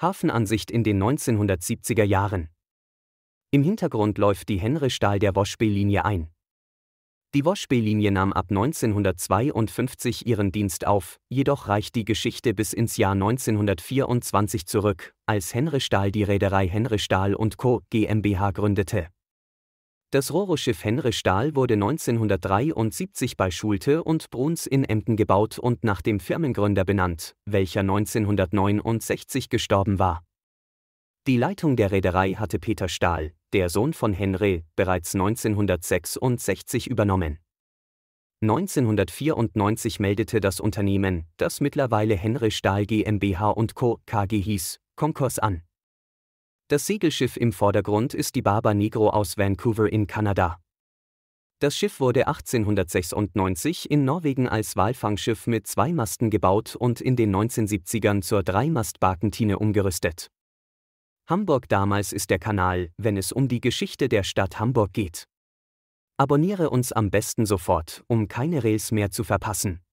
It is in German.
Hafenansicht in den 1970er Jahren. Im Hintergrund läuft die Henry stahl der Woschbe-Linie ein. Die Woschbe-Linie nahm ab 1952 ihren Dienst auf, jedoch reicht die Geschichte bis ins Jahr 1924 zurück, als Henry Stahl die Reederei Henry Stahl Co. GmbH gründete. Das Roroschiff Henry Stahl wurde 1973 bei Schulte und Bruns in Emden gebaut und nach dem Firmengründer benannt, welcher 1969 gestorben war. Die Leitung der Reederei hatte Peter Stahl, der Sohn von Henry, bereits 1966 übernommen. 1994 meldete das Unternehmen, das mittlerweile Henry Stahl GmbH Co. KG hieß, Konkurs an das Segelschiff im Vordergrund ist die Barba Negro aus Vancouver in Kanada. Das Schiff wurde 1896 in Norwegen als Walfangschiff mit zwei Masten gebaut und in den 1970ern zur Dreimastbarkentine umgerüstet. Hamburg damals ist der Kanal, wenn es um die Geschichte der Stadt Hamburg geht. Abonniere uns am besten sofort, um keine Rails mehr zu verpassen.